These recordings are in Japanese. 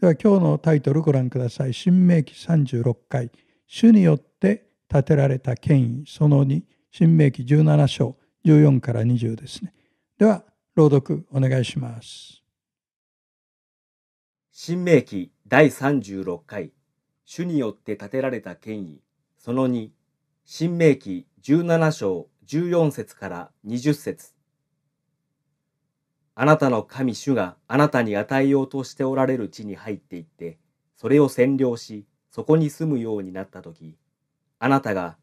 では今日のタイトルご覧ください。新明記36回、主によって建てられた権威、その2、新明記17章、14から20ですね。では、朗読お願いします。新明記第36回、主によって建てられた権威、その2、新明記17章14節から20節あなたの神主があなたに与えようとしておられる地に入っていって、それを占領し、そこに住むようになった時、あなたが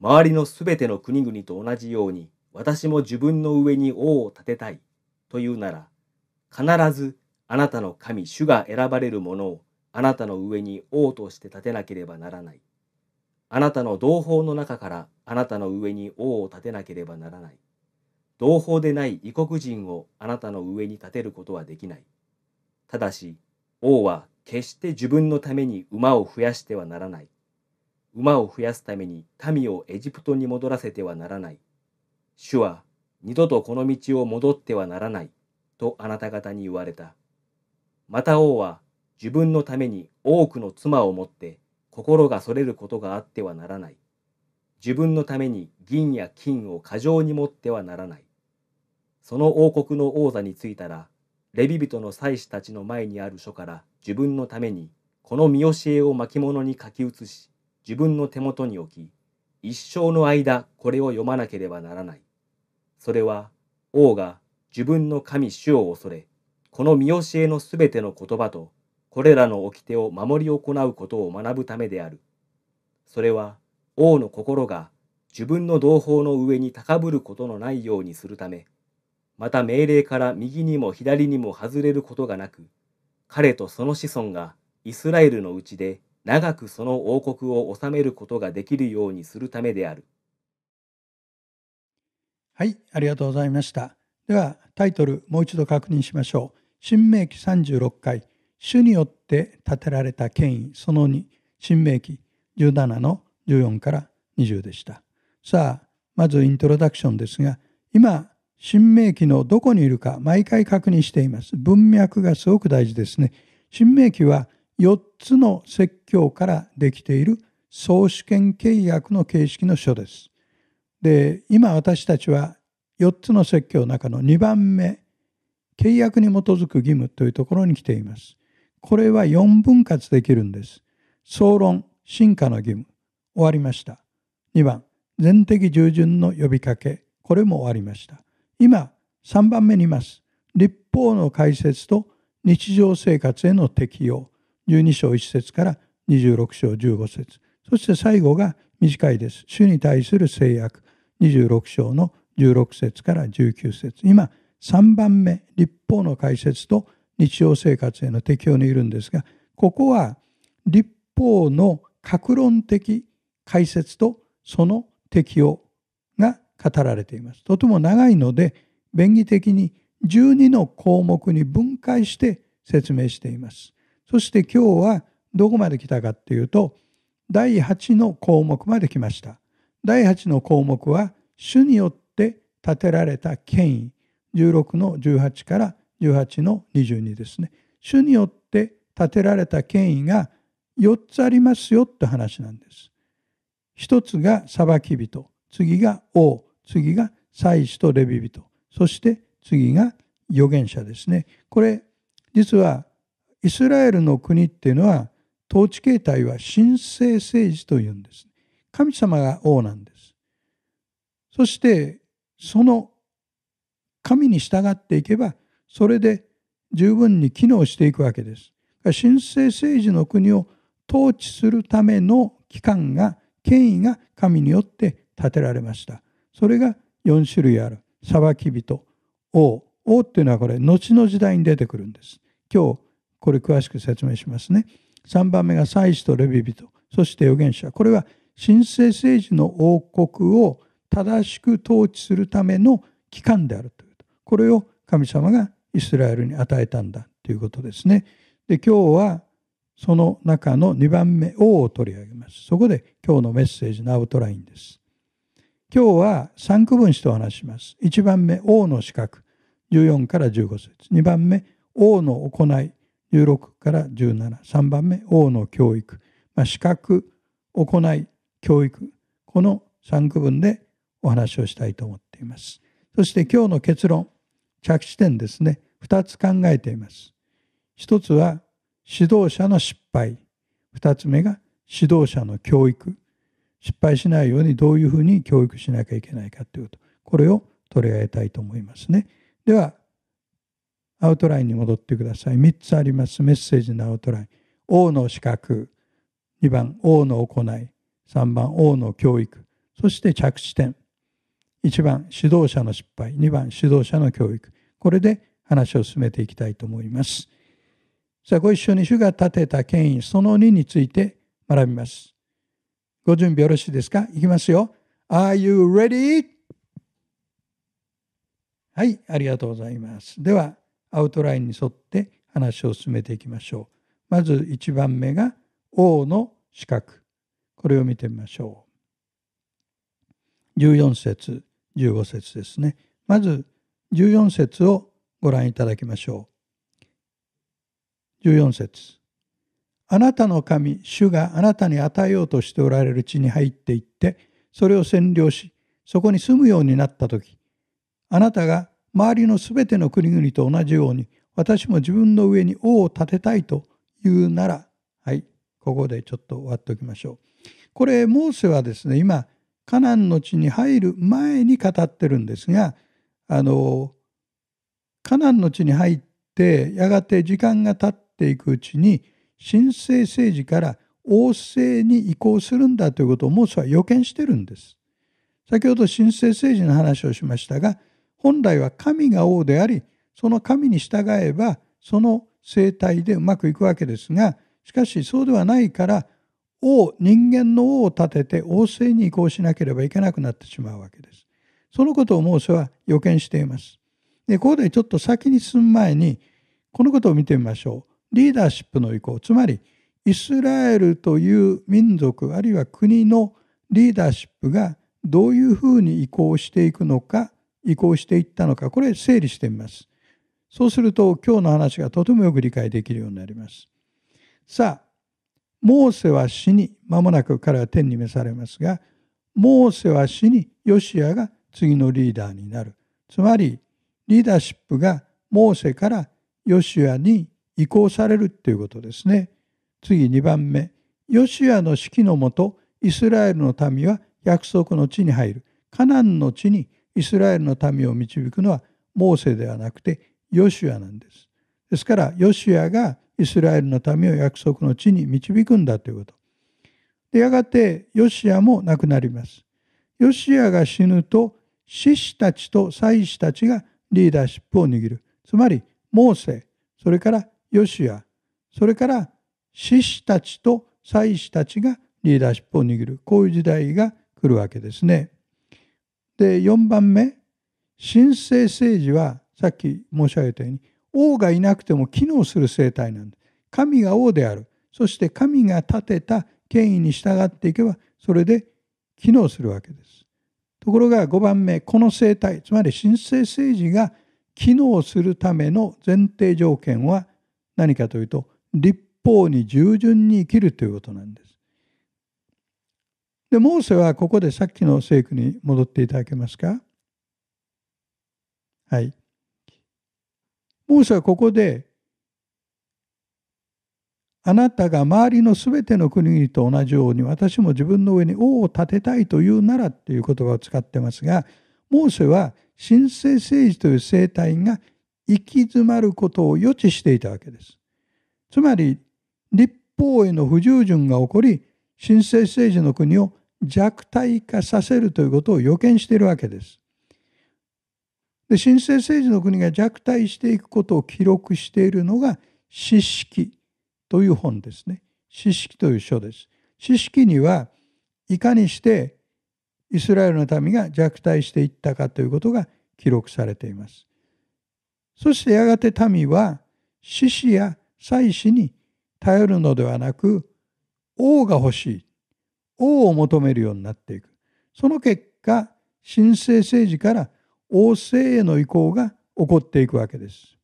周りのすべての国々と同じように、私も自分の上に王を立てたいというなら、必ずあなたの神主が選ばれるものをあなたの上に王として立てなければならない。あなたの同胞の中からあなたの上に王を立てなければならない。同胞でない異国人をあなたの上に立てることはできない。ただし、王は決して自分のために馬を増やしてはならない。馬を増やすために民をエジプトに戻らせてはならない。主は二度とこの道を戻ってはならない。とあなた方に言われた。また王は自分のために多くの妻を持って心がそれることがあってはならない。自分のために銀や金を過剰に持ってはならない。その王国の王座についたら、レビ人の祭司たちの前にある書から自分のために、この見教えを巻物に書き写し、自分の手元に置き、一生の間これを読まなければならない。それは、王が自分の神主を恐れ、この見教えのすべての言葉と、これらの掟を守り行うことを学ぶためである。それは、王の心が自分の同胞の上に高ぶることのないようにするため、また命令から右にも左にも外れることがなく、彼とその子孫がイスラエルのうちで長くその王国を治めることができるようにするためである。はい、ありがとうございました。では、タイトルもう一度確認しましょう。新明記36回、主によって建てられた権威その2、新明記17の14から20でした。さあ、まずイントロダクションですが、今新明記のどこにいるか毎回確認しています。文脈がすごく大事ですね。新明記は4つの説教からできている総主権契約の形式の書です。で、今私たちは4つの説教の中の2番目、契約に基づく義務というところに来ています。これは4分割できるんです。総論、進化の義務、終わりました。2番、全的従順の呼びかけ、これも終わりました。今、3番目にいます。立法の解説と日常生活への適用。12章1節から26章15節そして最後が短いです。主に対する制約。26章の16節から19節今、3番目、立法の解説と日常生活への適用にいるんですが、ここは立法の格論的解説とその適用が語られています。とても長いので、便宜的に12の項目に分解して説明しています。そして今日はどこまで来たかっていうと、第8の項目まで来ました。第8の項目は、主によって建てられた権威、16の18から18の22ですね。主によって建てられた権威が4つありますよって話なんです。1つが裁き人、次が王、次が祭司とレビ人そして次が預言者ですねこれ実はイスラエルの国っていうのは統治形態は神聖政治というんです神様が王なんですそしてその神に従っていけばそれで十分に機能していくわけです神聖政治の国を統治するための機関が権威が神によって建てられましたそれが4種類ある裁き人王王っていうのはこれ後の時代に出てくるんです今日これ詳しく説明しますね3番目が祭司とレビ人そして預言者これは神聖政治の王国を正しく統治するための機関であるというこれを神様がイスラエルに与えたんだということですねで今日はその中の2番目王を取り上げますそこで今日のメッセージのアウトラインです今日は3区分してお話します。1番目、王の資格、14から15節。2番目、王の行い、16から17。3番目、王の教育。まあ、資格、行い、教育。この3区分でお話をしたいと思っています。そして今日の結論、着地点ですね。2つ考えています。1つは指導者の失敗。2つ目が指導者の教育。失敗しないようにどういうふうに教育しなきゃいけないかということこれを取り上げたいと思いますね。ではアウトラインに戻ってください。3つありますメッセージのアウトライン。王の資格2番王の行い3番王の教育そして着地点1番指導者の失敗2番指導者の教育これで話を進めていきたいと思います。さあご一緒に主が立てた権威その2について学びます。ご準備よろしいですかいきますよ。Are you ready? はい、ありがとうございます。では、アウトラインに沿って話を進めていきましょう。まず1番目が王の資格。これを見てみましょう。14節、15節ですね。まず14節をご覧いただきましょう。14節あなたの神、主があなたに与えようとしておられる地に入っていって、それを占領し、そこに住むようになった時、あなたが周りのすべての国々と同じように、私も自分の上に王を建てたいと言うなら、はい、ここでちょっと終わっておきましょう。これ、モーセはですね、今、カナンの地に入る前に語ってるんですが、あの、カナンの地に入って、やがて時間が経っていくうちに、神聖政治から王政に移行するんだということをモーセは予見してるんです。先ほど神聖政治の話をしましたが本来は神が王でありその神に従えばその生態でうまくいくわけですがしかしそうではないから王人間の王を立てて王政に移行しなければいけなくなってしまうわけです。そのことをモーセは予見しています。でここでちょっと先に進む前にこのことを見てみましょう。リーダーシップの意向つまりイスラエルという民族あるいは国のリーダーシップがどういうふうに移行していくのか移行していったのかこれ整理してみます。そうすると今日の話がとてもよく理解できるようになります。さあモーセは死に間もなく彼は天に召されますがモーセは死にヨシアが次のリーダーになるつまりリーダーシップがモーセからヨシアに移行されるということですね。次2番目。ヨシアの指揮のもと、イスラエルの民は約束の地に入る。カナンの地にイスラエルの民を導くのはモーセではなくてヨシュアなんです。ですから、ヨシュアがイスラエルの民を約束の地に導くんだということ。で、やがてヨシアも亡くなります。ヨシアが死ぬと、獅子たちと祭司たちがリーダーシップを握る。つまり、モーセ、それからヨシア、それから獅子たちと祭司たちがリーダーシップを握る。こういう時代が来るわけですね。で、4番目、神聖政治は、さっき申し上げたように、王がいなくても機能する生態なんです。神が王である。そして神が立てた権威に従っていけば、それで機能するわけです。ところが5番目、この生態、つまり神聖政治が機能するための前提条件は、何かというと立法に従順に生きるということなんです。でモーセはここでさっきの聖句に戻っていただけますかはい。モーセはここであなたが周りのすべての国々と同じように私も自分の上に王を立てたいというならっていう言葉を使ってますがモーセは神聖政治という生体が行き詰まることを予知していたわけです。つまり、立法への不従順が起こり、神聖政治の国を弱体化させるということを予見しているわけです。で神聖政治の国が弱体していくことを記録しているのが「詩式」という本ですね。詩式という書です。詩式にはいかにしてイスラエルの民が弱体していったかということが記録されています。そしてやがて民は獅子や祭司に頼るのではなく王が欲しい王を求めるようになっていくその結果神聖政治から王政への移行が起こっていくわけです。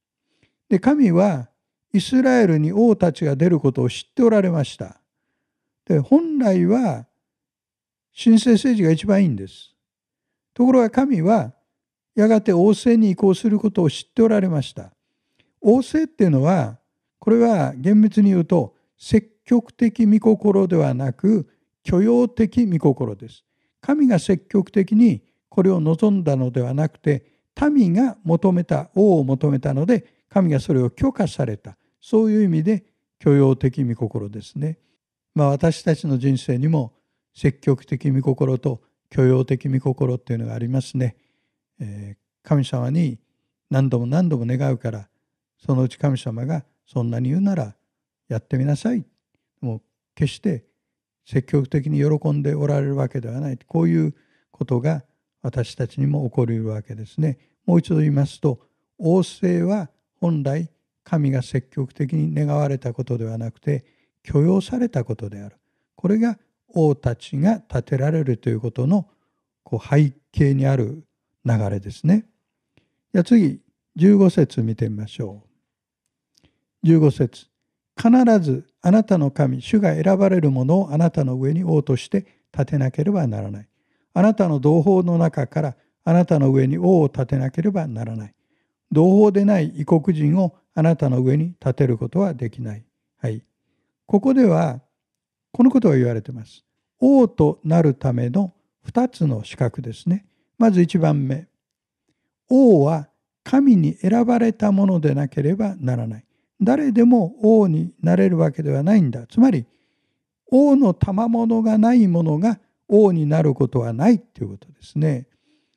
で神はイスラエルに王たちが出ることを知っておられました。で本来は神聖政治が一番いいんです。ところが神はやがて王政に移行することを知っておられました。王政っていうのは、これは厳密に言うと、積極的御心ではなく、許容的御心です。神が積極的にこれを望んだのではなくて、民が求めた、王を求めたので、神がそれを許可された。そういう意味で、許容的御心ですね。まあ私たちの人生にも、積極的御心と許容的御心っていうのがありますね。えー、神様に何度も何度も願うからそのうち神様がそんなに言うならやってみなさいもう決して積極的に喜んでおられるわけではないこういうことが私たちにも起こりうるわけですね。もう一度言いますと王政は本来神が積極的に願われたことではなくて許容されたことであるこれが王たちが建てられるということのこう背景にある流れですね。じゃ次、15節見てみましょう。15節必ずあなたの神、主が選ばれるものをあなたの上に王として立てなければならない。あなたの同胞の中からあなたの上に王を立てなければならない。同胞でない異国人をあなたの上に立てることはできない。はい。ここでは、このことが言われています。王となるための2つの資格ですね。まず1番目。王は神に選ばれたものでなければならない。誰でも王になれるわけではないんだ。つまり、王の賜物がないものが王になることはないということですね。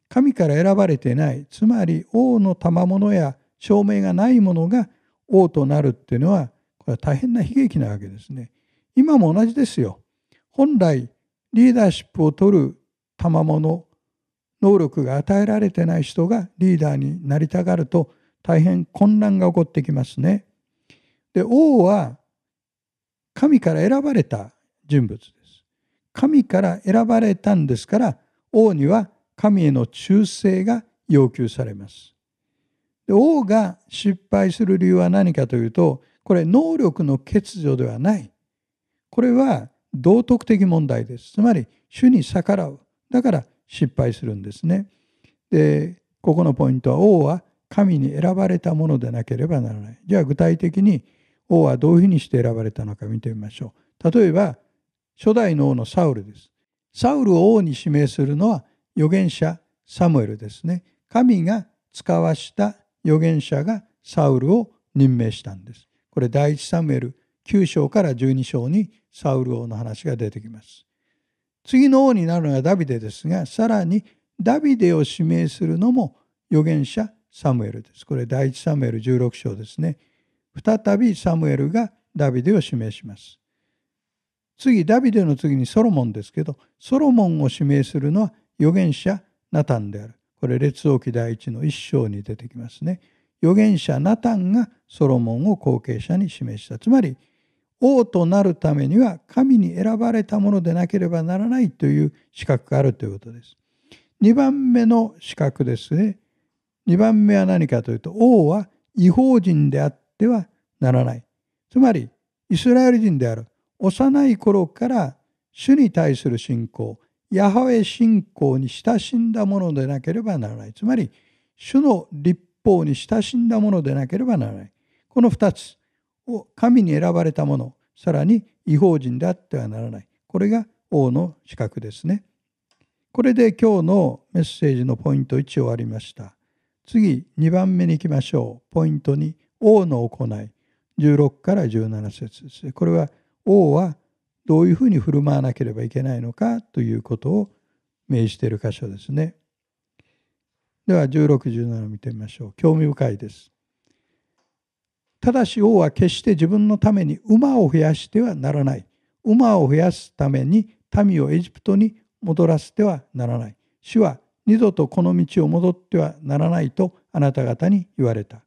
神から選ばれてない。つまり、王の賜物や証明がないものが王となるっていうのは、これは大変な悲劇なわけですね。今も同じですよ。本来、リーダーシップを取る賜物能力が与えられてない人がリーダーになりたがると大変混乱が起こってきますね。で王は神から選ばれた人物です。神から選ばれたんですから王には神への忠誠が要求されます。で王が失敗する理由は何かというとこれ能力の欠如ではない。これは道徳的問題です。つまり主に逆らう。だから失敗するんですね。でここのポイントは王は神に選ばれたものでなければならない。じゃあ具体的に王はどういうふうにして選ばれたのか見てみましょう。例えば初代の王のサウルです。サウルを王に指名するのは預言者サムエルですね。神が使わした預言者がサウルを任命したんです。これ第一サムエル9章から12章にサウル王の話が出てきます。次の王になるのがダビデですが、さらにダビデを指名するのも預言者サムエルです。これ第1サムエル16章ですね。再びサムエルがダビデを指名します。次、ダビデの次にソロモンですけど、ソロモンを指名するのは預言者ナタンである。これ、列王記第一の一章に出てきますね。預言者ナタンがソロモンを後継者に指名した。つまり、王となるためには神に選ばれたものでなければならないという資格があるということです。2番目の資格ですね。2番目は何かというと、王は違法人であってはならない。つまり、イスラエル人である。幼い頃から主に対する信仰、ヤハウェ信仰に親しんだものでなければならない。つまり、主の立法に親しんだものでなければならない。この2つ。を神に選ばれた者さらに違法人であってはならないこれが王の資格ですねこれで今日のメッセージのポイント1終わりました次2番目に行きましょうポイント2王の行い16から17節ですこれは王はどういうふうに振る舞わなければいけないのかということを命じている箇所ですねでは1617見てみましょう興味深いですただし王は決して自分のために馬を増やしてはならない。馬を増やすために民をエジプトに戻らせてはならない。主は二度とこの道を戻ってはならないとあなた方に言われた。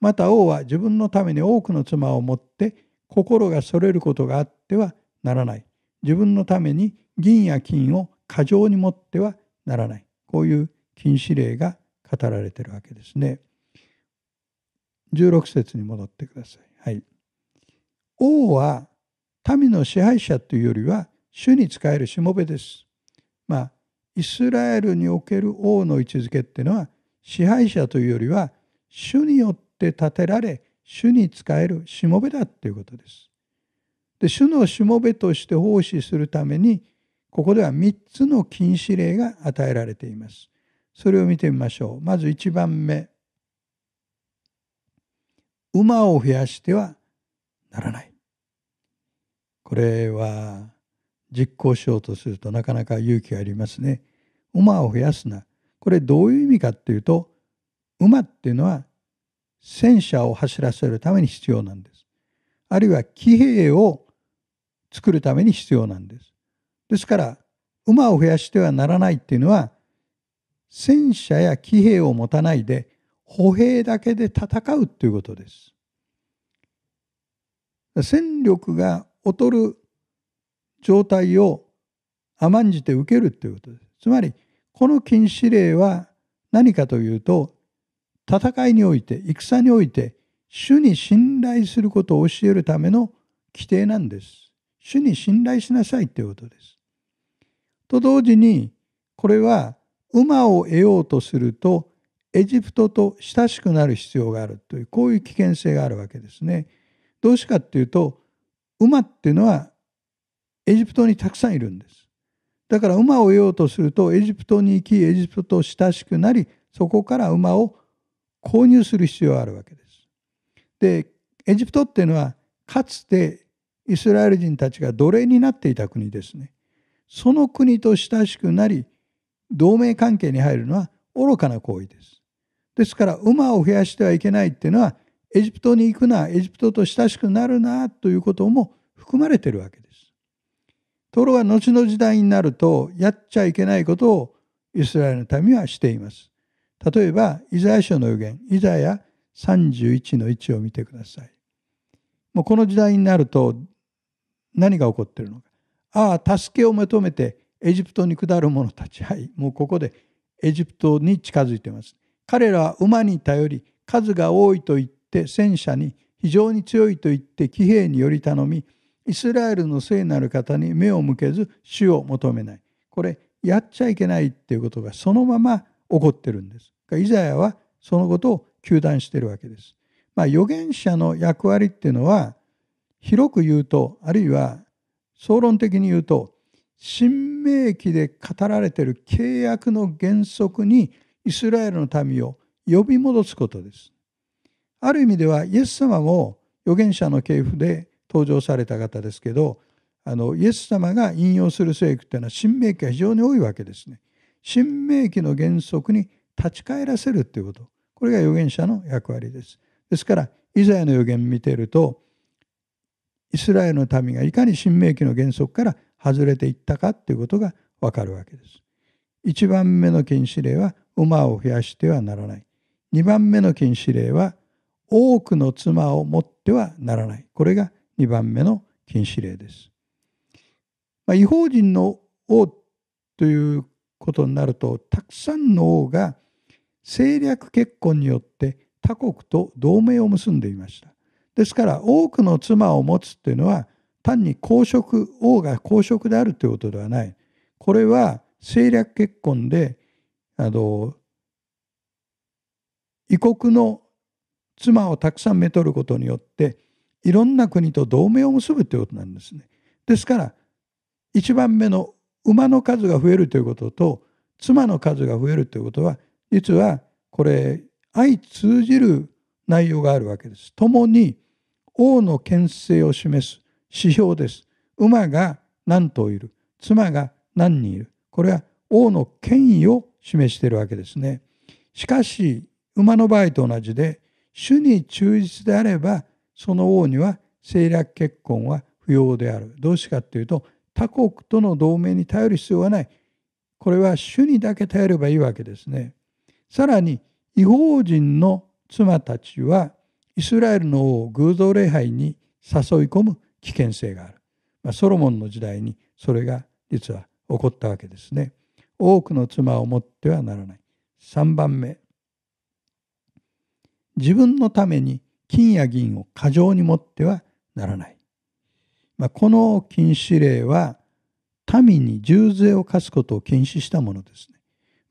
また王は自分のために多くの妻を持って心がそれることがあってはならない。自分のために銀や金を過剰に持ってはならない。こういう禁止令が語られてるわけですね。16節に戻ってください。はい、王は民の支配者というよりは主に仕えるしもべです。まあイスラエルにおける王の位置づけっていうのは支配者というよりは主によって建てられ主に仕えるしもべだっていうことです。で主のしもべとして奉仕するためにここでは3つの禁止令が与えられています。それを見てみましょう。まず1番目。馬を増やしてはならない。これは実行しようとするとなかなか勇気がありますね。馬を増やすな。これどういう意味かっていうと馬っていうのは戦車を走らせるために必要なんです。あるいは騎兵を作るために必要なんです。ですから馬を増やしてはならないっていうのは戦車や騎兵を持たないで歩兵だけで戦うということです。戦力が劣る状態を甘んじて受けるということです。つまり、この禁止令は何かというと、戦いにおいて、戦において、主に信頼することを教えるための規定なんです。主に信頼しなさいということです。と同時に、これは馬を得ようとするとエジプトと親しくなる必要があるというこういう危険性があるわけですね。どうしてかっていうと馬っていうのはエジプトにたくさんいるんです。だから馬を得ようとするとエジプトに行きエジプトと親しくなりそこから馬を購入する必要があるわけです。でエジプトっていうのはかつてイスラエル人たちが奴隷になっていた国ですね。その国と親しくなり同盟関係に入るのは愚かな行為です。ですから馬を増やしてはいけないっていうのはエジプトに行くなエジプトと親しくなるなということも含まれてるわけです。ところが後の時代になるとやっちゃいけないことをイスラエルの民はしています。例えばイザヤ書の予言イザヤ31の1を見てください。もうこの時代になると何が起こってるのか。ああ助けを求めてエジプトに下る者たちはいもうここでエジプトに近づいてます。彼らは馬に頼り数が多いと言って戦車に非常に強いと言って騎兵により頼みイスラエルの聖なる方に目を向けず主を求めないこれやっちゃいけないっていうことがそのまま起こってるんです。イザヤはそのことを糾弾してるわけです。まあ、預言者の役割っていうのは広く言うとあるいは総論的に言うと新明記で語られてる契約の原則にイスラエルの民を呼び戻すことです。ある意味ではイエス様も預言者の系譜で登場された方ですけどあのイエス様が引用する聖句っていうのは神明記が非常に多いわけですね。神明記の原則に立ち返らせるっていうことこれが預言者の役割です。ですからイザヤの預言を見ているとイスラエルの民がいかに神明記の原則から外れていったかっていうことがわかるわけです。1番目の禁止令は馬を増やしてはならない。2番目の禁止令は、多くの妻を持ってはならない。これが2番目の禁止令です。まあ、違法人の王ということになると、たくさんの王が政略結婚によって他国と同盟を結んでいました。ですから、多くの妻を持つというのは、単に公職、王が公職であるということではない。これは政略結婚であの異国の妻をたくさんめとることによっていろんな国と同盟を結ぶということなんですね。ですから1番目の馬の数が増えるということと妻の数が増えるということは実はこれ相通じる内容があるわけです。共に王の権勢を示す指標です。馬が何頭いる妻が何人いるこれは王の権威を示しているわけですね。しかし、馬の場合と同じで、主に忠実であれば、その王には政略結婚は不要である。どうしてかっていうと、他国との同盟に頼る必要はない。これは主にだけ頼ればいいわけですね。さらに、違法人の妻たちは、イスラエルの王を偶像礼拝に誘い込む危険性がある。まあ、ソロモンの時代にそれが実は起こったわけですね。多くの妻を持ってはならない。3番目自分のために金や銀を過剰に持ってはならない。まあ、この禁止令は民に重税を課すことを禁止したものですね。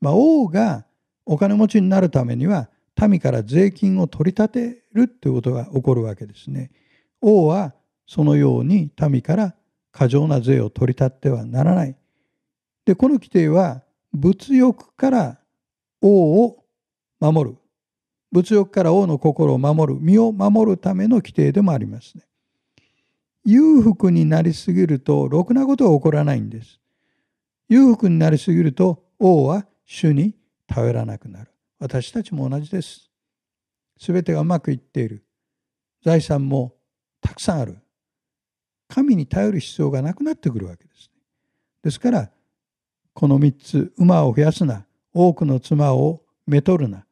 まあ、王がお金持ちになるためには民から税金を取り立てるということが起こるわけですね。王はそのように民から過剰な税を取り立ってはならない。でこの規定は物欲から王を守る物欲から王の心を守る身を守るための規定でもありますね裕福になりすぎるとろくなことが起こらないんです裕福になりすぎると王は主に頼らなくなる私たちも同じです全てがうまくいっている財産もたくさんある神に頼る必要がなくなってくるわけです、ね、ですからこの三つ、馬を増やすな、多くの妻をめとるな、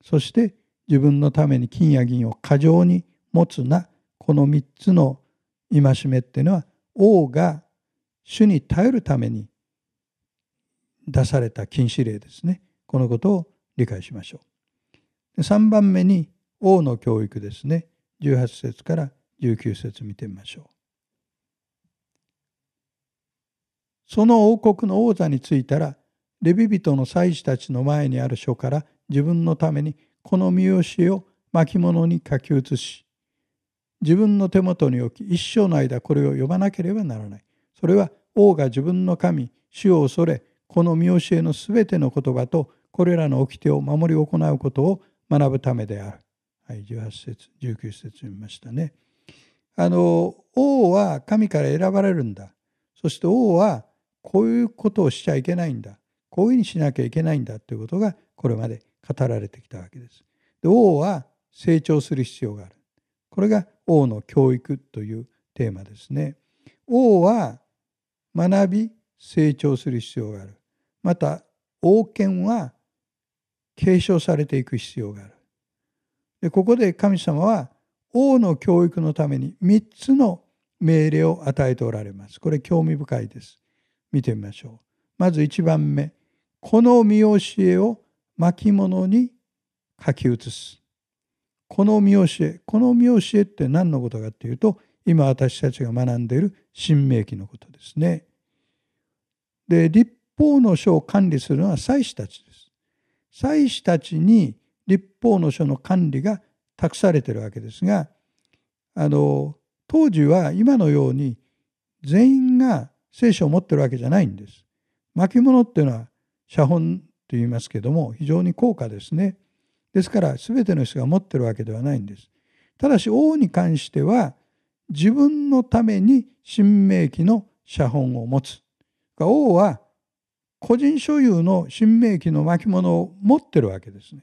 そして自分のために金や銀を過剰に持つな、この三つの戒めっていうのは、王が主に頼るために出された禁止令ですね。このことを理解しましょう。3番目に王の教育ですね。18節から19節見てみましょう。その王国の王座に着いたら、レビ人の祭司たちの前にある書から自分のためにこの見教えを巻物に書き写し、自分の手元に置き、一生の間これを呼ばなければならない。それは王が自分の神、主を恐れ、この見教えのすべての言葉と、これらの掟を守り行うことを学ぶためである。はい、18節、19節読みましたね。あの、王は神から選ばれるんだ。そして王はこういうことをしちゃいけないんだこういうふうにしなきゃいけないんだということがこれまで語られてきたわけです。で王は成長する必要がある。これが王の教育というテーマですね。王は学び成長する必要がある。また王権は継承されていく必要がある。でここで神様は王の教育のために3つの命令を与えておられます。これ興味深いです。見てみましょう。まず1番目。この見教えを巻物に書き写す。この見教え。この見教えって何のことかっていうと、今私たちが学んでいる新明記のことですね。で、立法の書を管理するのは祭司たちです。祭司たちに立法の書の管理が託されてるわけですが、あの、当時は今のように全員が聖書を持ってるわけじゃないんです。巻物っていうのは写本と言いますけども非常に高価ですね。ですから全ての人が持ってるわけではないんです。ただし王に関しては自分のために神明記の写本を持つ。王は個人所有の神明記の巻物を持ってるわけですね。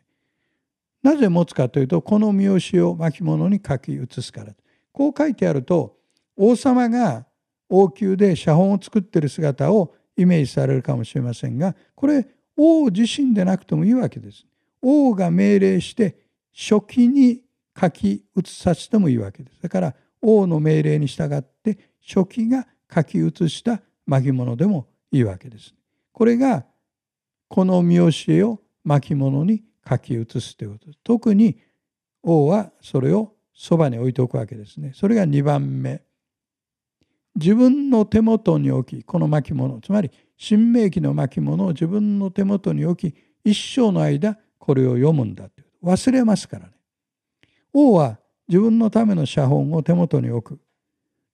なぜ持つかというとこの見教を巻物に書き写すから。こう書いてあると王様が王宮で写本を作ってる姿をイメージされるかもしれませんがこれ王自身でなくてもいいわけです。王が命令して書記に書き写させてもいいわけです。だから王の命令に従って書記が書き写した巻物でもいいわけです。これがこの見教えを巻物に書き写すということです。特に王はそれをそばに置いておくわけですね。それが2番目。自分の手元に置きこの巻物つまり新明記の巻物を自分の手元に置き一生の間これを読むんだって忘れますからね王は自分のための写本を手元に置く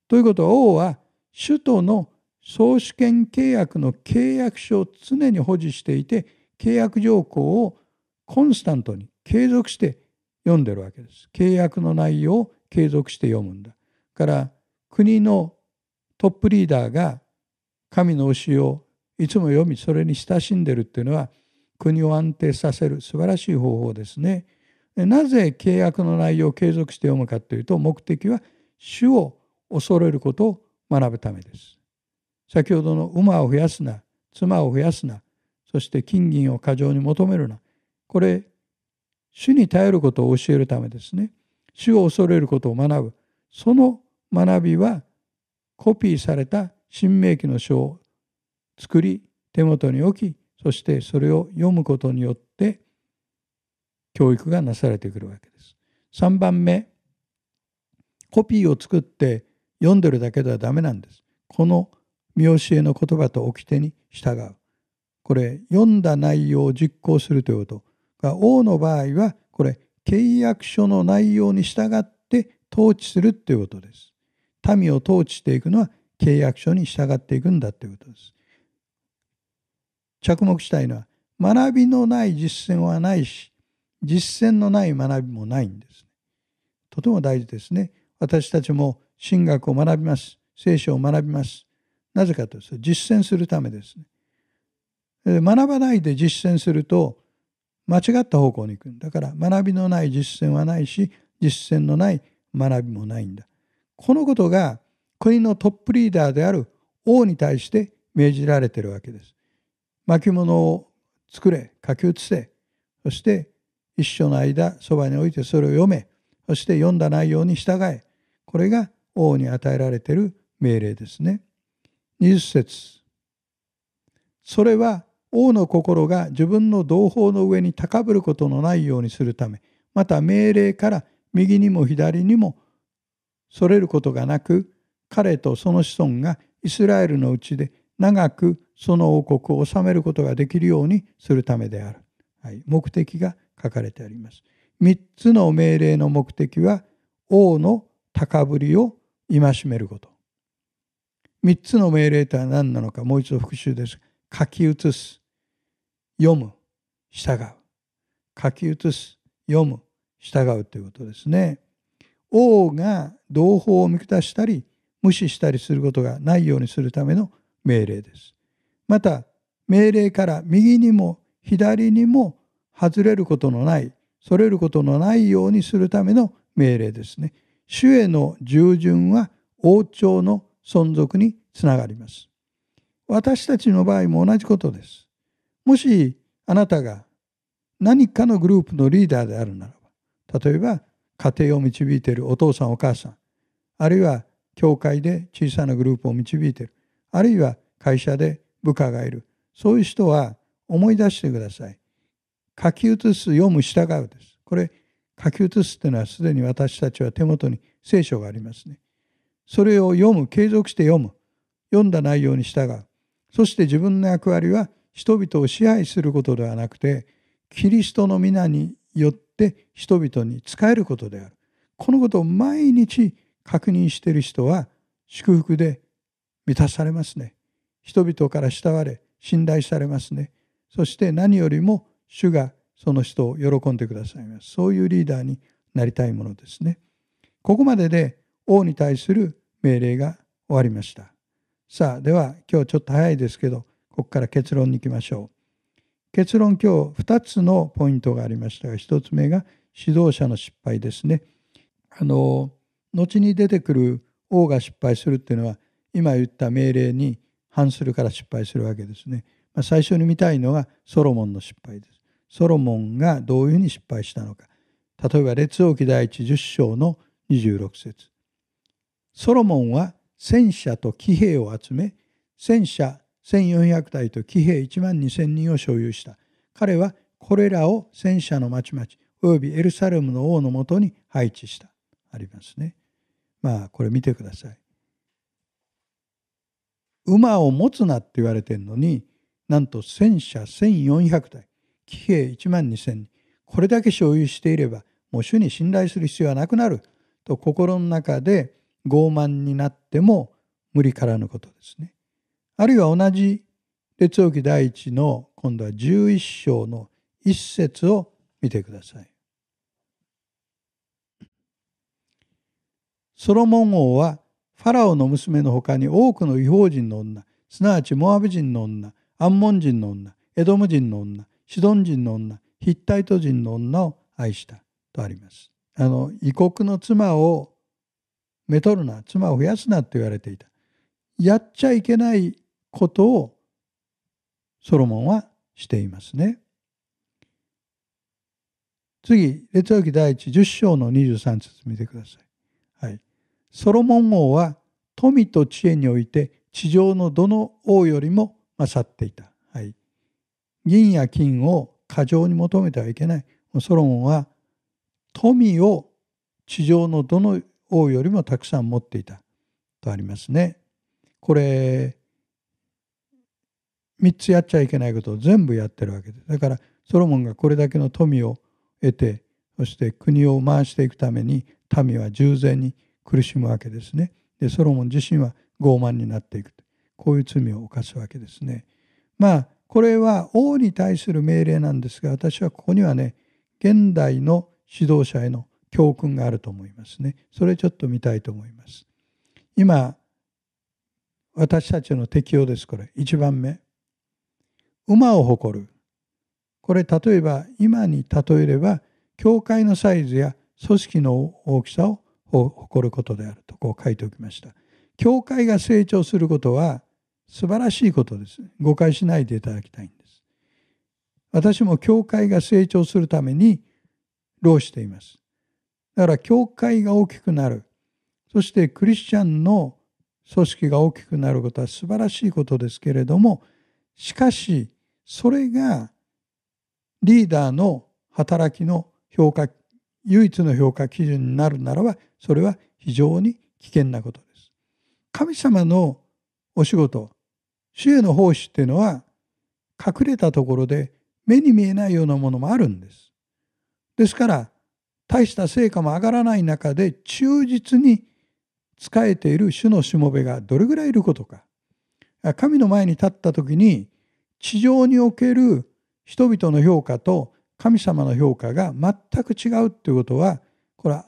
ということは王は首都の総主権契約の契約書を常に保持していて契約条項をコンスタントに継続して読んでるわけです。契約の内容を継続して読むんだ。から国のトップリーダーが神の教えをいつも読みそれに親しんでるっていうのは国を安定させる素晴らしい方法ですね。なぜ契約の内容を継続して読むかというと目的は主を恐れることを学ぶためです。先ほどの馬を増やすな妻を増やすなそして金銀を過剰に求めるなこれ主に頼ることを教えるためですね主を恐れることを学ぶその学びはコピーされた新明記の書を作り手元に置きそしてそれを読むことによって教育がなされてくるわけです。3番目コピーを作って読んでるだけではダメなんです。この見教えの言葉と掟に従う。これ読んだ内容を実行するということが王の場合はこれ契約書の内容に従って統治するということです。民を統治していくのは契約書に従っていくんだということです。着目したいのは学びのない実践はないし実践のない学びもないんです。とても大事ですね。私たちも神学を学びます。聖書を学びます。なぜかというと実践するためですね。学ばないで実践すると間違った方向に行くんだから学びのない実践はないし実践のない学びもないんだ。このことが国のトップリーダーである王に対して命じられているわけです。巻物を作れ、書き写せ、そして一緒の間、そばに置いてそれを読め、そして読んだ内容に従え。これが王に与えられている命令ですね。20節それは王の心が自分の同胞の上に高ぶることのないようにするため、また命令から右にも左にもそれることがなく彼とその子孫がイスラエルのうちで長くその王国を治めることができるようにするためである。はい、目的が書かれてあります。3つの命令の目的は王の高ぶりを戒めること。3つの命令とは何なのかもう一度復習です。書き写す、読む、従う。書き写す、読む、従うということですね。王が同胞を見下したり無視したりすることがないようにするための命令です。また命令から右にも左にも外れることのないそれることのないようにするための命令ですね。主への従順は王朝の存続につながります。私たちの場合も同じことです。もしあなたが何かのグループのリーダーであるならば、例えば家庭を導いているお父さんお母さんあるいは教会で小さなグループを導いているあるいは会社で部下がいるそういう人は思い出してください書き写す読む従うですこれ書き写すっていうのはすでに私たちは手元に聖書がありますねそれを読む継続して読む読んだ内容に従うそして自分の役割は人々を支配することではなくてキリストの皆によってで人々に仕えることであるこのことを毎日確認している人は祝福で満たされますね人々から慕われ信頼されますねそして何よりも主がその人を喜んでくださいますそういうリーダーになりたいものですねここまでで王に対する命令が終わりましたさあでは今日ちょっと早いですけどここから結論に行きましょう結論今日2つのポイントがありましたが1つ目が指導者の失敗ですね。あの後に出てくる王が失敗するっていうのは今言った命令に反するから失敗するわけですね。まあ、最初に見たいのがソロモンの失敗です。ソロモンがどういうふうに失敗したのか。例えば列王記第一10章の26節ソロモンは戦車と騎兵を集め戦車1400体と騎兵1万2000人を所有した。彼はこれらを戦車の町々及びエルサレムの王のもとに配置した。ありますね。まあこれ見てください。馬を持つなって言われてるのになんと戦車1400台騎兵1万2000人これだけ所有していればもう主に信頼する必要はなくなると心の中で傲慢になっても無理からぬことですね。あるいは同じ列王記第一の今度は11章の一節を見てください。ソロモン王はファラオの娘のほかに多くの違法人の女すなわちモアブ人の女アンモン人の女エドム人の女シドン人の女ヒッタイト人の女を愛したとあります。あの異国の妻をめとるな妻を増やすなって言われていた。やっちゃいけないことをソロモンはしていますね。次、列王記第一10章の23節見てください。はい。ソロモン王は富と知恵において地上のどの王よりも勝っていた。はい。銀や金を過剰に求めてはいけない。ソロモンは富を地上のどの王よりもたくさん持っていたとありますね。これ3つやっちゃいけないことを全部やってるわけです。だからソロモンがこれだけの富を得てそして国を回していくために民は従前に苦しむわけですね。でソロモン自身は傲慢になっていくこういう罪を犯すわけですね。まあこれは王に対する命令なんですが私はここにはね現代の指導者への教訓があると思いますね。それちょっと見たいと思います。今私たちの適用ですこれ1番目馬を誇る。これ例えば今に例えれば教会のサイズや組織の大きさを誇ることであるとこう書いておきました。教会が成長することは素晴らしいことです。誤解しないでいただきたいんです。私も教会が成長するために労しています。だから教会が大きくなる。そしてクリスチャンの組織が大きくなることは素晴らしいことですけれども、しかしそれがリーダーの働きの評価唯一の評価基準になるならばそれは非常に危険なことです。神様のお仕事主への奉仕っていうのは隠れたところで目に見えないようなものもあるんです。ですから大した成果も上がらない中で忠実に仕えている主のしもべがどれぐらいいることか神の前に立った時に地上における人々の評価と神様の評価が全く違うということはこれは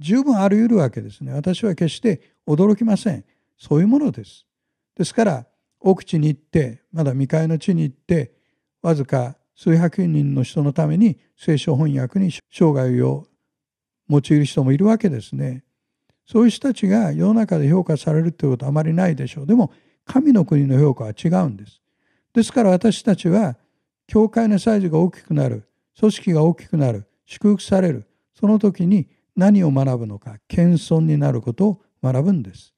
十分あり得るわけですね。私は決して驚きません。そういうものです。ですから奥地に行ってまだ未開の地に行ってわずか数百人の人のために聖書翻訳に生涯を用いる人もいるわけですね。そういう人たちが世の中で評価されるということはあまりないでしょう。でも神の国の評価は違うんです。ですから私たちは教会のサイズが大きくなる組織が大きくなる祝福されるその時に何を学ぶのか謙遜になることを学ぶんです。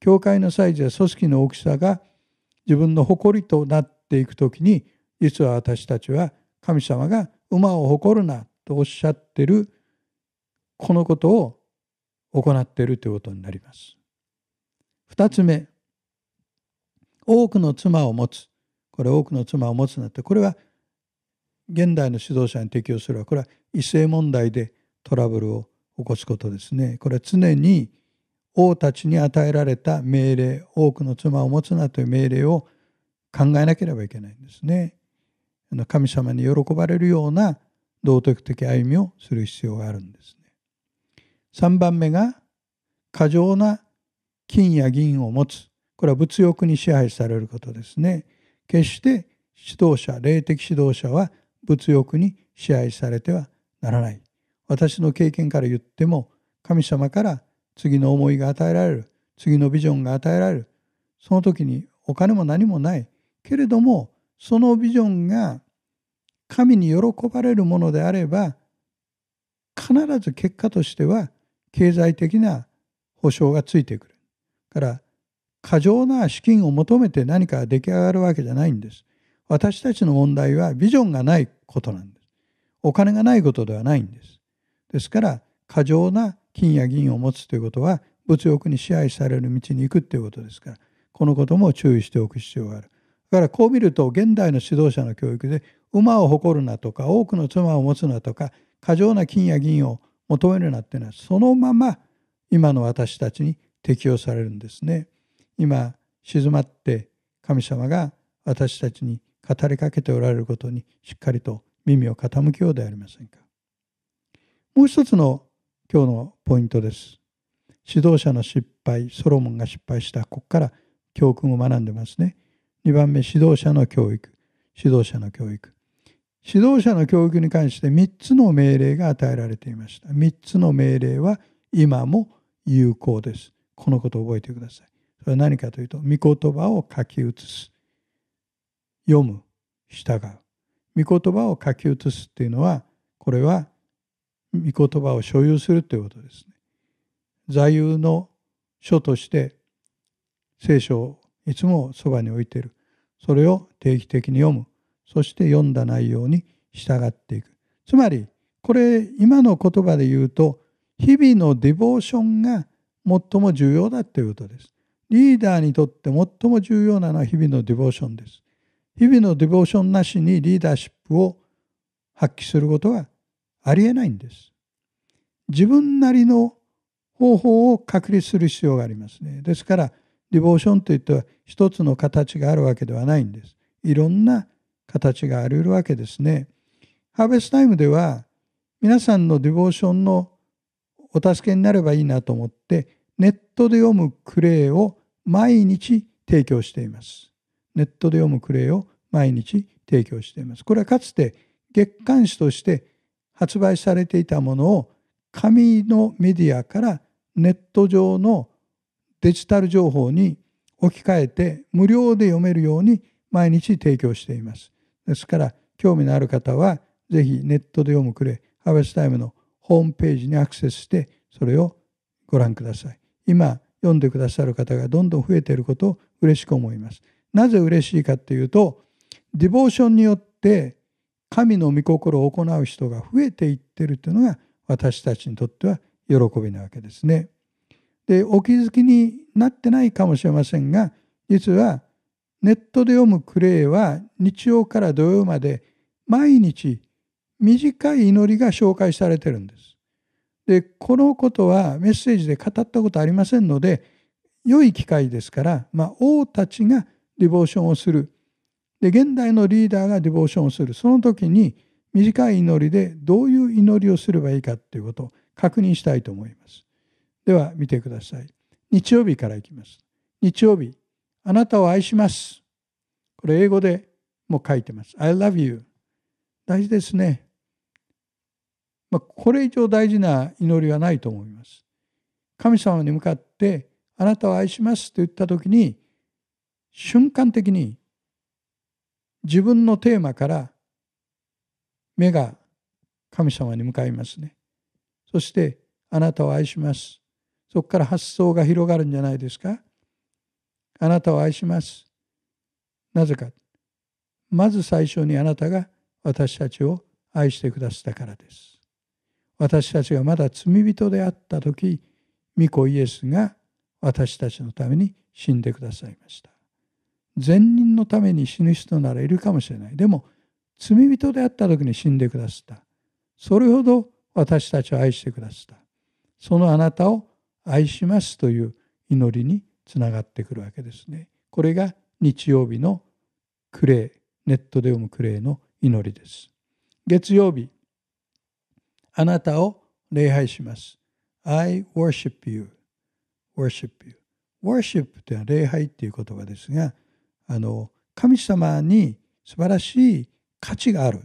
教会のサイズや組織の大きさが自分の誇りとなっていく時に実は私たちは神様が馬を誇るなとおっしゃってるこのことを行っているということになります。2つ目多くの妻を持つこれ多くの妻を持つなってこれは現代の指導者に適用するはこれは異性問題でトラブルを起こすことですねこれは常に王たちに与えられた命令多くの妻を持つなという命令を考えなければいけないんですね神様に喜ばれるような道徳的歩みをする必要があるんですね3番目が過剰な金や銀を持つこれは物欲に支配されることですね決して指導者、霊的指導者は物欲に支配されてはならない。私の経験から言っても、神様から次の思いが与えられる、次のビジョンが与えられる。その時にお金も何もない。けれども、そのビジョンが神に喜ばれるものであれば、必ず結果としては経済的な保障がついてくる。から過剰な資金を求めて何か出来上がるわけじゃないんです。私たちの問題はビジョンがないことなんです。お金がないことではないんです。ですから過剰な金や銀を持つということは物欲に支配される道に行くということですからこのことも注意しておく必要がある。だからこう見ると現代の指導者の教育で馬を誇るなとか多くの妻を持つなとか過剰な金や銀を求めるなっていうのはそのまま今の私たちに適用されるんですね。今静まって神様が私たちに語りかけておられることにしっかりと耳を傾けようではありませんか。もう一つの今日のポイントです。指導者の失敗、ソロモンが失敗した、ここから教訓を学んでますね。二番目、指導者の教育。指導者の教育。指導者の教育に関して三つの命令が与えられていました。三つの命令は今も有効です。このことを覚えてください。それは何かというと、御言葉を書き写す。読む。従う。御言葉を書き写すっていうのは、これは御言葉を所有するということですね。座右の書として聖書をいつもそばに置いている。それを定期的に読む。そして読んだ内容に従っていく。つまり、これ今の言葉で言うと、日々のディボーションが最も重要だということです。リーダーにとって最も重要なのは日々のディボーションです。日々のディボーションなしにリーダーシップを発揮することはありえないんです。自分なりの方法を確立する必要がありますね。ですから、ディボーションといっては一つの形があるわけではないんです。いろんな形があり得るわけですね。ハーベスタイムでは皆さんのディボーションのお助けになればいいなと思ってネットで読むクレイを毎日提供しています。ネットで読むクレイを毎日提供しています。これはかつて月刊誌として発売されていたものを紙のメディアからネット上のデジタル情報に置き換えて無料で読めるように毎日提供しています。ですから興味のある方はぜひネットで読むクレイハーベスタイムのホームページにアクセスしてそれをご覧ください。今読んでくださる方がどんどん増えていることを嬉しく思います。なぜ嬉しいかっていうとディボーションによって神の御心を行う人が増えていってるというのが私たちにとっては喜びなわけですね。でお気づきになってないかもしれませんが実はネットで読むクレイは日曜から土曜まで毎日短い祈りが紹介されてるんです。でこのことはメッセージで語ったことありませんので良い機会ですから、まあ、王たちがディボーションをするで現代のリーダーがディボーションをするその時に短い祈りでどういう祈りをすればいいかということを確認したいと思います。では見てください。日曜日からいきます。日曜日、あなたを愛します。これ英語でも書いてます。I love you。大事ですね。まあ、これ以上大事な祈りはないと思います。神様に向かって「あなたを愛します」と言った時に瞬間的に自分のテーマから目が神様に向かいますね。そして「あなたを愛します」そこから発想が広がるんじゃないですか。あなたを愛します。なぜか。まず最初にあなたが私たちを愛してくださったからです。私たちがまだ罪人であった時巫女イエスが私たちのために死んでくださいました善人のために死ぬ人ならいるかもしれないでも罪人であった時に死んでくださったそれほど私たちを愛してくださったそのあなたを愛しますという祈りにつながってくるわけですねこれが日曜日のクレーネットで読むクレーの祈りです月曜日あなたを礼拝します。I worship you. worship you. worship というのは礼拝っていう言葉ですが、あの、神様に素晴らしい価値がある。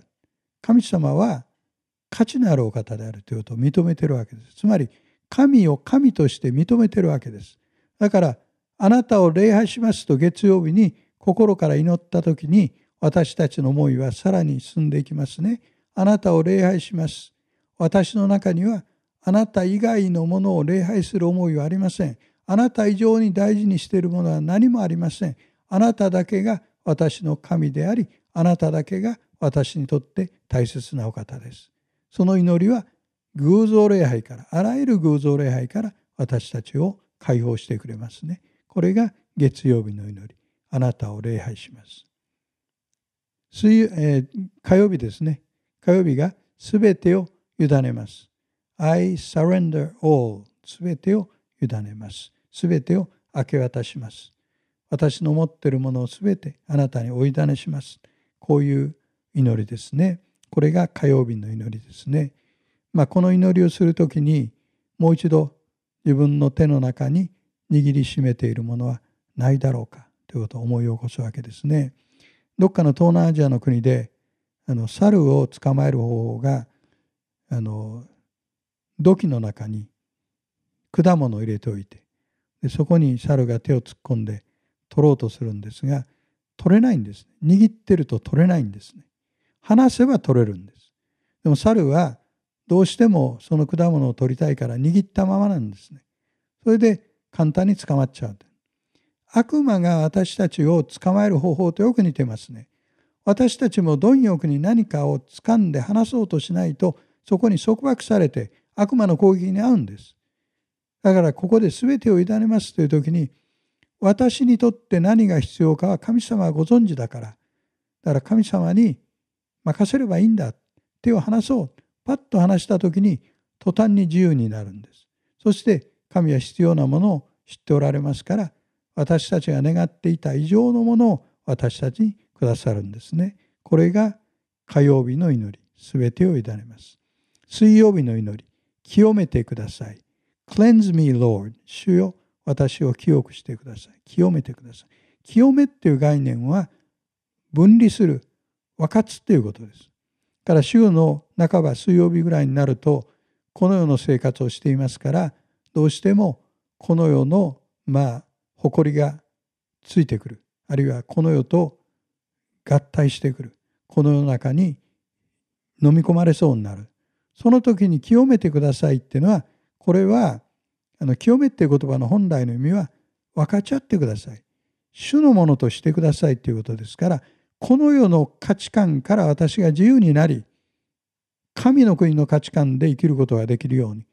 神様は価値のあるお方であるということを認めてるわけです。つまり、神を神として認めてるわけです。だから、あなたを礼拝しますと月曜日に心から祈った時に、私たちの思いはさらに進んでいきますね。あなたを礼拝します。私の中にはあなた以外のものを礼拝する思いはありません。あなた以上に大事にしているものは何もありません。あなただけが私の神であり、あなただけが私にとって大切なお方です。その祈りは偶像礼拝から、あらゆる偶像礼拝から私たちを解放してくれますね。これが月曜日の祈り。あなたを礼拝します。水えー、火曜日ですね。火曜日が全てを委ねます。I surrender all すべてを委ねます。すべてを明け渡します。私の持っているものをすべてあなたにお委ねします。こういう祈りですね。これが火曜日の祈りですね。まあ、この祈りをするときにもう一度自分の手の中に握りしめているものはないだろうかということを思い起こすわけですね。どっかの東南アジアの国であの猿を捕まえる方法があの土器の中に果物を入れておいてでそこに猿が手を突っ込んで取ろうとするんですが取れないんです握ってると取れないんですね離せば取れるんですでも猿はどうしてもその果物を取りたいから握ったままなんですねそれで簡単に捕まっちゃう悪魔が私たちを捕まえる方法とよく似てますね私たちも貪欲に何かを掴んで離そうとしないとそこに束縛されて悪魔の攻撃に遭うんです。だからここで全てを委ねますという時に私にとって何が必要かは神様はご存知だからだから神様に任せればいいんだ手を離そうパッと離した時に途端に自由になるんです。そして神は必要なものを知っておられますから私たちが願っていた以上のものを私たちにくださるんですね。これが火曜日の祈り、全てを委ねます。水曜日の祈り、清めてください。Cleanse me, Lord. 主よ、私を清くしてください。清めてください。清めっていう概念は、分離する、分かつっていうことです。だから週の半ば、水曜日ぐらいになると、この世の生活をしていますから、どうしてもこの世の、まあ、誇りがついてくる。あるいはこの世と合体してくる。この世の中に飲み込まれそうになる。その時に清めてくださいっていうのは、これは、あの清めっていう言葉の本来の意味は、分かち合ってください。主のものとしてくださいということですから、この世の価値観から私が自由になり、神の国の価値観で生きることができるように、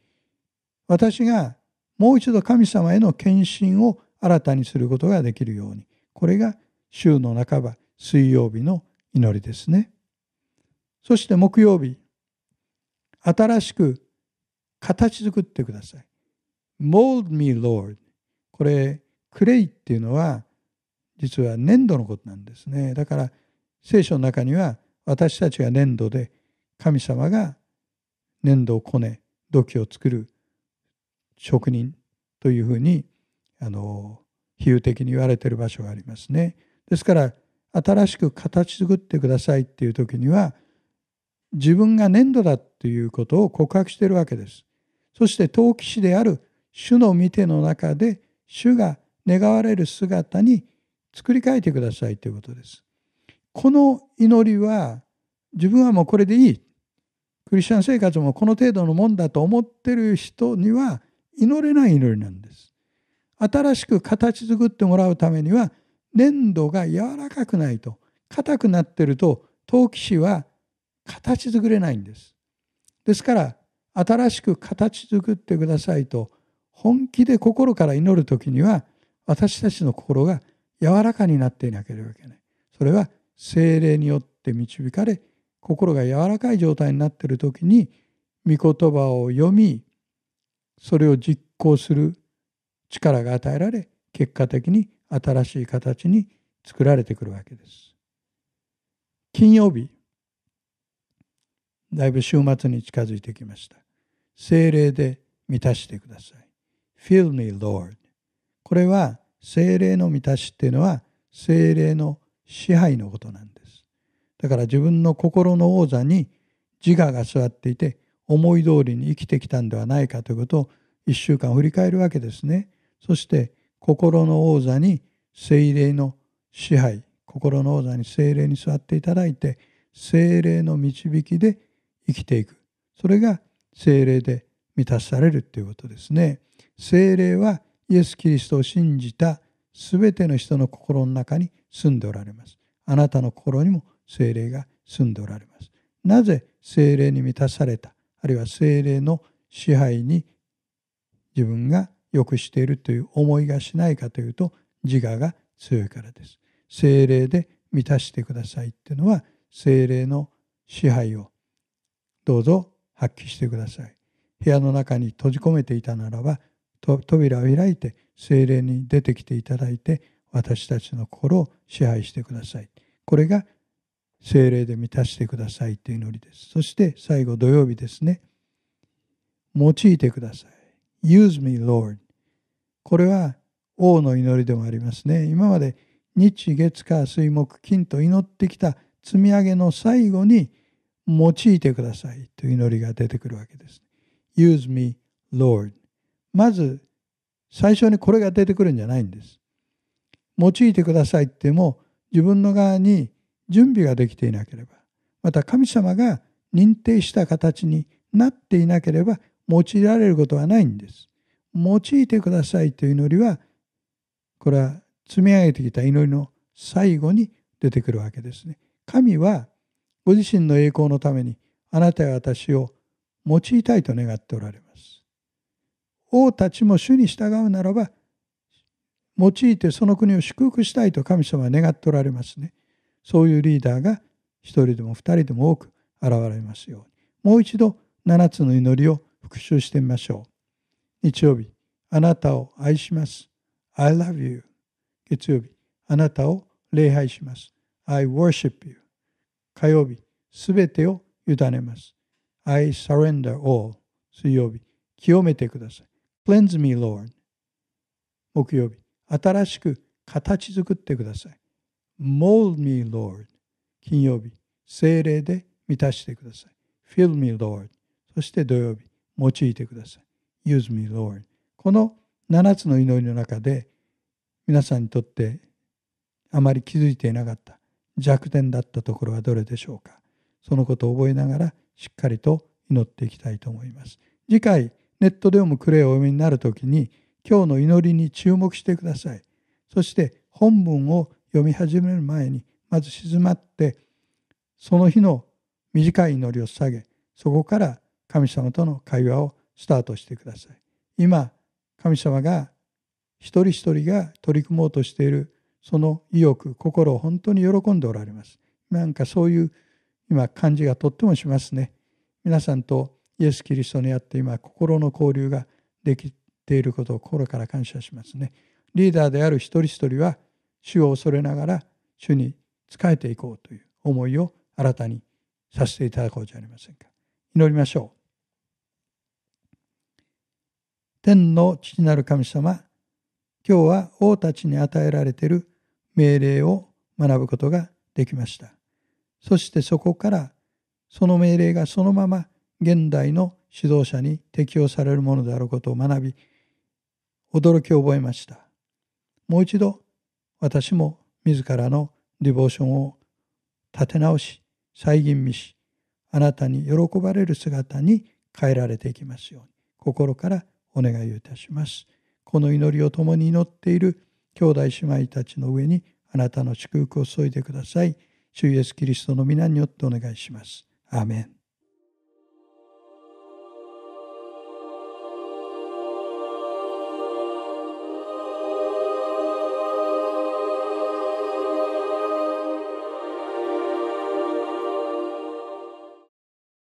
私がもう一度神様への献身を新たにすることができるように、これが週の半ば、水曜日の祈りですね。そして木曜日、新しく形作ってください。Mold me, Lord。これ、クレイっていうのは、実は粘土のことなんですね。だから、聖書の中には、私たちが粘土で、神様が粘土をこね、土器を作る職人というふうに、あの、比喩的に言われている場所がありますね。ですから、新しく形作ってくださいっていう時には、自分が粘土だということを告白しているわけです。そして陶器師である主の見ての中で主が願われる姿に作り変えてくださいということです。この祈りは自分はもうこれでいい。クリスチャン生活もこの程度のもんだと思っている人には祈れない祈りなんです。新しく形作ってもらうためには粘土が柔らかくないと硬くなっていると陶器師は形作れないんです。ですから新しく形作ってくださいと本気で心から祈る時には私たちの心が柔らかになっていなければいけない。それは精霊によって導かれ心が柔らかい状態になっている時に御言葉を読みそれを実行する力が与えられ結果的に新しい形に作られてくるわけです。金曜日だいぶ週末に近づいてきました。精霊で満たしてください。Fill me, Lord. これは精霊の満たしっていうのは精霊の支配のことなんです。だから自分の心の王座に自我が座っていて思い通りに生きてきたんではないかということを1週間振り返るわけですね。そして心の王座に精霊の支配心の王座に精霊に座っていただいて精霊の導きで生きていくそれが精霊で満たされるということですね精霊はイエス・キリストを信じた全ての人の心の中に住んでおられますあなたの心にも精霊が住んでおられますなぜ精霊に満たされたあるいは精霊の支配に自分が良くしているという思いがしないかというと自我が強いからです精霊で満たしてくださいっていうのは精霊の支配をどうぞ発揮してください。部屋の中に閉じ込めていたならば扉を開いて精霊に出てきていただいて私たちの心を支配してください。これが精霊で満たしてくださいという祈りです。そして最後土曜日ですね。用いてください。Use me, Lord. これは王の祈りでもありますね。今まで日月火水木金と祈ってきた積み上げの最後に用いてくださいという祈りが出てくるわけです。Use me, Lord. まず、最初にこれが出てくるんじゃないんです。用いてくださいっても、自分の側に準備ができていなければ、また神様が認定した形になっていなければ、用いられることはないんです。用いてくださいという祈りは、これは積み上げてきた祈りの最後に出てくるわけですね。神はご自身の栄光のためにあなたや私を用いたいと願っておられます。王たちも主に従うならば用いてその国を祝福したいと神様は願っておられますね。そういうリーダーが一人でも二人でも多く現れますように。もう一度七つの祈りを復習してみましょう。日曜日、あなたを愛します。I love you. 月曜日、あなたを礼拝します。I worship you. 火曜日、すべてを委ねます。I surrender all 水曜日、清めてください。Cleanse me, Lord 木曜日、新しく形作ってください。Mold me, Lord 金曜日、精霊で満たしてください。Fill me, Lord そして土曜日、用いてください。Use me, Lord この7つの祈りの中で皆さんにとってあまり気づいていなかった弱点だったところはどれでしょうかそのことを覚えながらしっかりと祈っていきたいと思います次回ネットで読むクレイをお読みになる時に今日の祈りに注目してくださいそして本文を読み始める前にまず静まってその日の短い祈りを下げそこから神様との会話をスタートしてください今神様が一人一人が取り組もうとしているその意欲心を本当に喜んでおられますなんかそういう今感じがとってもしますね皆さんとイエス・キリストにあって今心の交流ができていることを心から感謝しますねリーダーである一人一人は主を恐れながら主に仕えていこうという思いを新たにさせていただこうじゃありませんか祈りましょう天の父なる神様今日は王たちに与えられている命令を学ぶことができました。そしてそこからその命令がそのまま現代の指導者に適用されるものであることを学び驚きを覚えました。もう一度私も自らのディボーションを立て直し再吟味しあなたに喜ばれる姿に変えられていきますように心からお願いをいたします。この祈りを共に祈っている兄弟姉妹たちの上にあなたの祝福を注いでください。主イエスキリストの皆によってお願いします。アーメン。